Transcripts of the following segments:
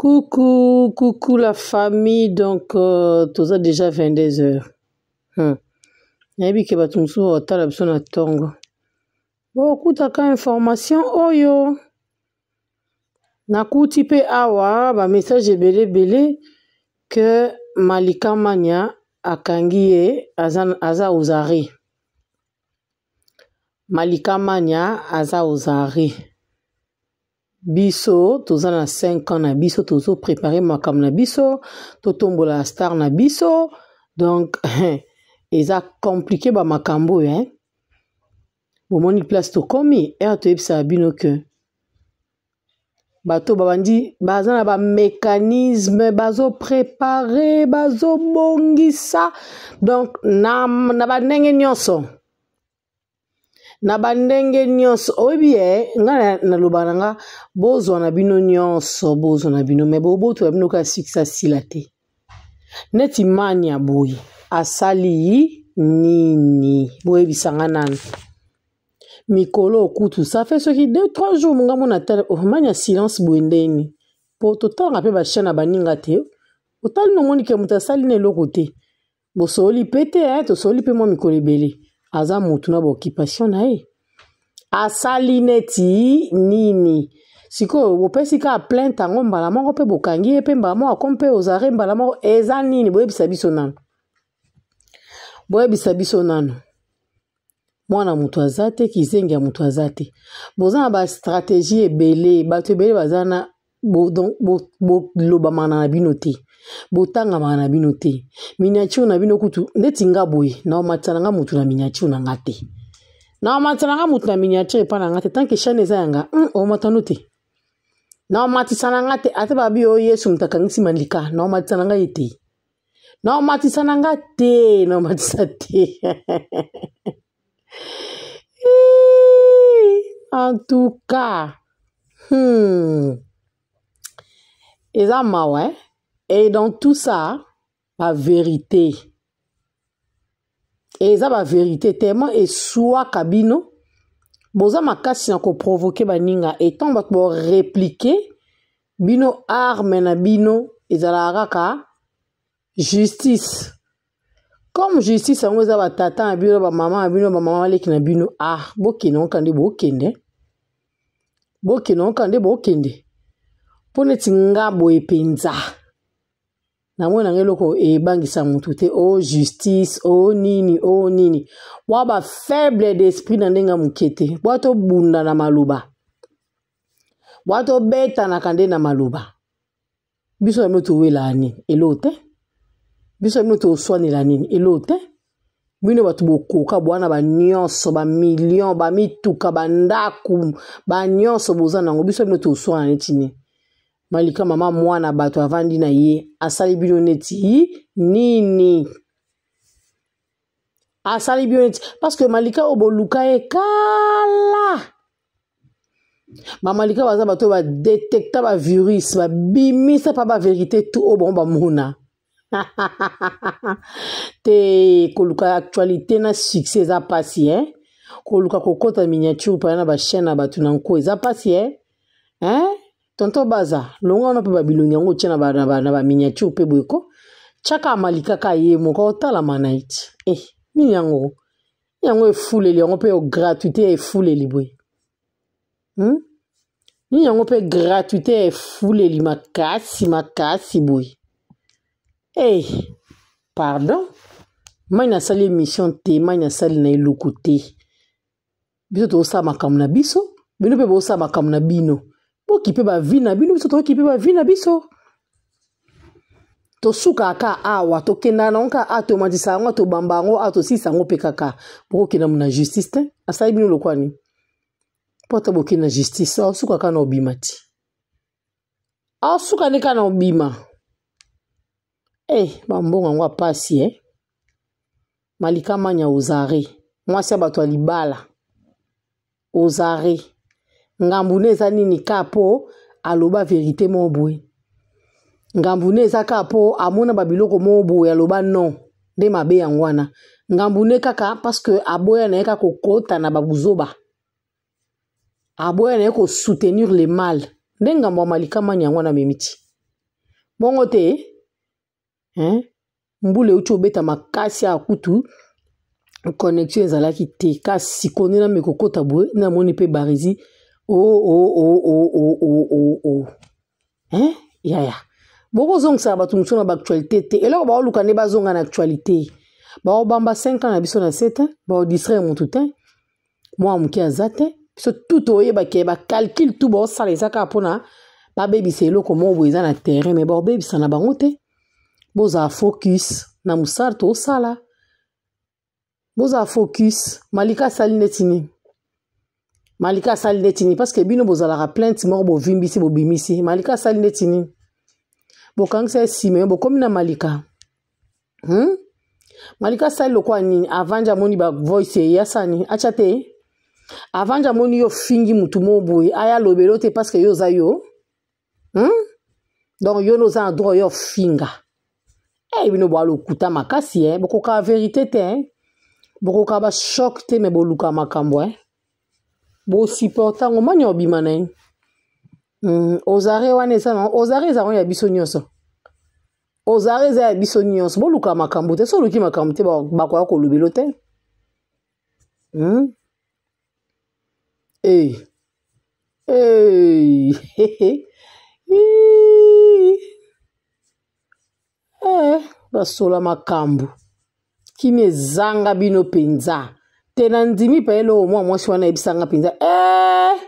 Coucou, coucou la famille. Donc, euh, toza déjà 22h. Hmm. nayebi ke bato mosusu batala biso na ntongo bokutaka information oyo nakuti mpe awa bamessage ebele ebele ke malika manya akangi ye aza ozari malika manya aza ozari biso toza na 5 ans na biso tozoprépare makambo na biso totombola star na biso donc eza komplike bamakambo oyo eh? bomoni place tokomi ere toyebisaka bino ke bato babandi baza na bamécanisme bazoprépare bazobongisa donc na, na bandenge nyonso na bandenge nyonso oyebi ye nga naloba na nga bozwa na bino nyonso bozwa na bino me boboto ya bino ka sukse asila te neti mani ya boye asali nini boyebisanga nanu mikolo okutu safe soki de trois jours mongambo na tele omani oh, ya silence boye ndeni mpo totalanga mpe bachaine na baninga te otali nomoni ke moto asali na eloko te bosoli mpe te eh, tosoli mpe mwa mikolo ebele aza motu na baoccupation na ye asali neti nini sikoyo bopesi kaka plainte yango mbala moko mpe bokangi ye mpe mbala moko akomi mpe ozare mbala moko eza nini boyebisa biso nano boyebisa biso nano mwana moto aza te kizenge ya moto aza te boza na bastratégie ebele bato ebele baza na bolobama na bino te botangama na bino te miniatio na bino kutu neti nga boye naomatisa nga motu na miniatio na nga te naomatisa na nga motu na miniatio epai na nga te tanke shane eza yanga mm, omatano te naomatisa na nga te ate babi oyo yesu moto akangisi malika naomatisa na nga ye te naomatisa na nga te naomatisa te en tout cas hmm. eza mawa e dans tout ça bavérité eza bavérité tellement eswaka bino boza makasi na koprovoke baninga etant bato boreplike bino arme na bino ezalaka kaka justice comme justice yango eza batata na bino bamama na bino bamama baleki na bino ah bokende okande bokende bokende okande bokende mponeti nga boye mpenza namonaka eloko ebangisa motu te o oh justice o oh nini o oh nini bwa bafaible d'esprit na ndenge ya moke te bwa tobunda na maloba bwa tobetanaka nde na maloba biso yamino towela nini elo te biso yamino toswanela nini elo te bino bato bokoka bwana banyonso bamillion bamituka bandaku banyonso boza nango biso yamino toswana neti nini malika mama mwana bato avandi na ye asali bino neti nini asali bino neti parceke malika oyo boluka ye kala bamalika baza bato oyo badetekta bavirus babimisa mpa baverité tu oyo bango bamona te koluka actualité na succès eza mpasi e eh? koluka kokɔta miniature mpaya na bachaine na bato na nko eza mpasi e eh? eh? tonto baza longo wana mpe babilongi yango otie na baminiature mpe boye ko tiaka amali kaka ye moko otalama na ye ti eh, e nini yango yango efuleli yango mpe gratuité ya efuleli boye hmm? nini yango mpe gratuité ya efuleli makasi makasi boye e pardon mai nasali émission te mai nasali na eloko te biso tozosala makambo na biso bino mpe bozosala makambo na bino bokipe bavile na bino biso tokipe bavile na biso tosukaka awa tokendaka nango kaka a tomatisa yango a tobamba yango a tosilisa yango mpe kaka bokokenda mo na justice te asali bino lokwa nini mpo ata bokende na justice aosuka kaka na obima ti aosuka nde kaka na obima e eh, bambongo yango apasi e eh. malika manya ozare mwasi ya bato ya libala ozare ngambu ne eza nini ka mpo aloba verite moko boye ngambu ne eza kaka mpo amona babiloko moko boye aloba non nde mabe yango wana ngambu ne kaka parceke aboya na ye kaka kokota na babuzoba aboya na ye kosoutenir le mal nde ngambu ya malikamani yango wana amemi ti bongo te hein? mbula euti obeta makasi ya kutu connexion ezalaki te kasi sikoni na mekokota boye namoni mpe baresi Oh, oh, oh, yaya bokozongisa bato mosusu na baactualité te eloko baoluka nde bazonga na actualité baobamba 5 ans na biso na 7 baodistraire motu te mwa moke aza te biso tout oyebake bacalcule tout baosala eza kaka mpona babebisa eloko moko boye eza na terrain me baobebisa na bango te bozala focus na mosala toosala bozala focus malika asali neti nini malika asali nde tini parceke bino bozalaka plainte moko bovimbisi bobimisi malika asali nde tini bokangisa nsima yo bokomi na malika hmm? malika asali lokwa nini avange amoni bavoice eya sani atya te avange amoni yo fingi mutu mo boye aya alobeli yo te parceke yo oza yo hmm? donc yo noza na droit yo finga e bino boalokuta makasi e bokoka verité te eh. bokoka bashoke te me boluka makambo e eh? bosupporta ntango mani obima na ye mm. ozare wana eza na ozare ezango ya biso nyonso ozare eza ya biso nyonso boluka makambo te so oluki makambo te bakoya kolobelo te mm? hey. Hey. eh, basola makambo kimia ezanga bino mpenza tena ndimipa ye loo mwana mwasi wana ayebisanga mpenza eh!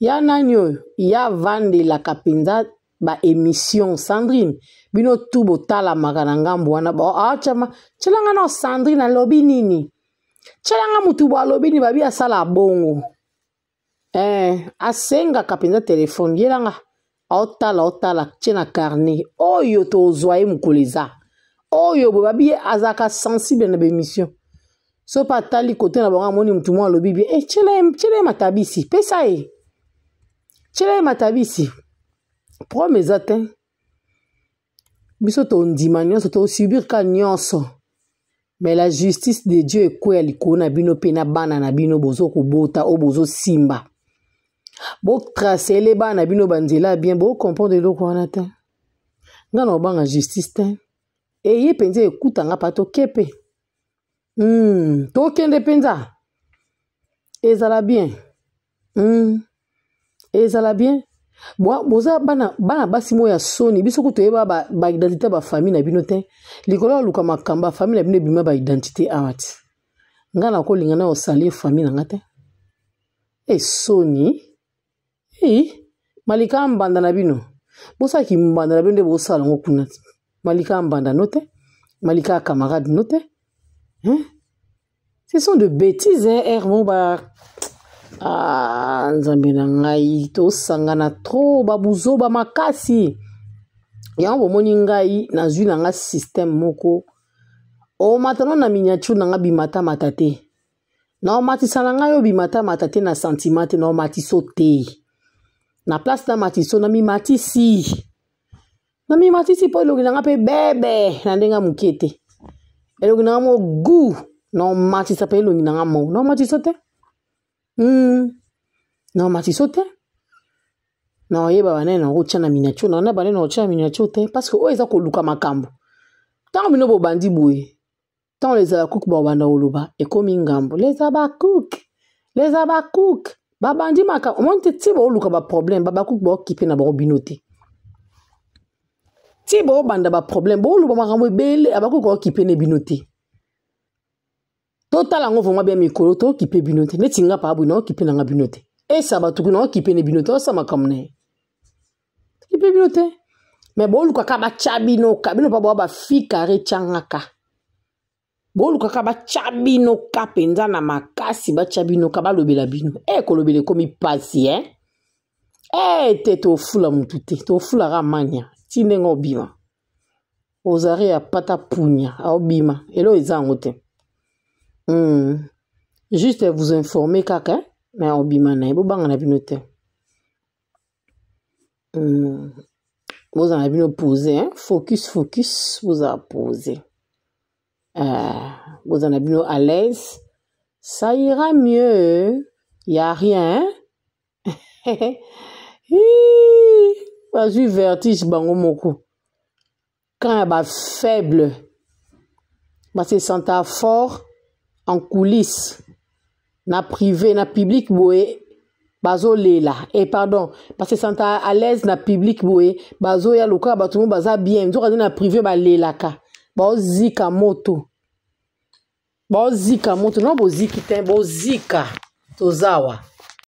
ya nani oyo ya avandelaka mpenza baémission sandrine bino tu botalamaka na ngambo wana baacama ah, tyelanga no sandrine alobi nini tyelanga motu bo alobi nini babi asala bongo eh, asengaka mpenza telefone yelanga aotala otala tie na carnet oyo tozwa ye mokolo eza oyo boye babi ye azalaka sensible na bémission so mpe atali kote na bango amoni motu mwa alobi bie eh, e tyela ye matabisi pesa ye tyela ye matabisi problème eza te biso tondima nyonso tosubir ka nyonso me la justice de dieu ekweya likolo na bino mpe na bana na bino bozokobota oyo bozosimba botrasele bana na bino banzela ya bien bocomprendre eloko wana te ngai na obanga justice te eye eh, mpenza ekutanga mpa toke mpe mm. tokende mpenza ezala bien mm. ezala bien boza bana, bana basi moyo ya soni biso kutu oyeba baidentité ba ya bafamile na bino te likolo aluka makambo ya famile na bino ebima baidentité awa ti ngai nakolinga na osali famile na nga te esoni eh, ei malika ya mbanda na bino bosalaki mbanda na bino nde bosala yango kuna ti malika ya mbanda no te malika ya camarade no te Hein? Hmm? Ce sont de bêtises, hein, Hermon Bar. Ah, nzambe na ngai tosangana tro babuzo bamakasi yango bomoni ngai nazwi na nga systeme moko omatano na miniature na nga bimatamata te naomatisa na ngai oyo bimatamata te na sentima te naomatiso te na place na matiso na mimatisi na mimatisi mpo elongi na nga mpe bebe na ndenge moke te e longinanga mo gu na o matisa pe e longinanga mo na o matiso te mm. na o matiso te na oyeba banene na okotia na miniature na na banene na otia na miniature te parceke oyo eza koluka makambo ntango bino bobandi boye ntango leza bakuki baobanda koloba ekómi ngambo leza bakuki leza bakuki babandi makambo omoni te ti baoluka baproblème babakuki baokipe na bango bino te ti baobanda baproblème booluba makambo ebele abakoki kookipe na bino te totala yango vraimen bya mikolo tookipe bino te neti nga paabu naokipe nanga bino te esa batuku naokipe na bino te osa makambo na ye tokipe bino te me booluka kaka batya bino ka bino mpa boa bafi kare tyangaka boluka kaka batya bino ka mpenza na makasi batya bino ka balobela bino e kolobela ekomi mpasi e eh? ete tofula motu te tofulaka mania ti ndenge obima ozali ya pata punya aobima elo eza yango te mm. juste vous informer kaka mais obima na ye bobanga na bino te mm. avez pose focus focus vous pose euh, vous avez bino à l'aise ça ira mieux y a rien hein. bazwi vertige bango moko quand ya bafaible base santa fort en coulisse na privé na public boye bazolela e eh, pardon base santa à l'aise na public boye bazoya lokola bato mo baza bien nzoka nde na privé balelaka bozika moto bozika moto na boziki te bozika tozawa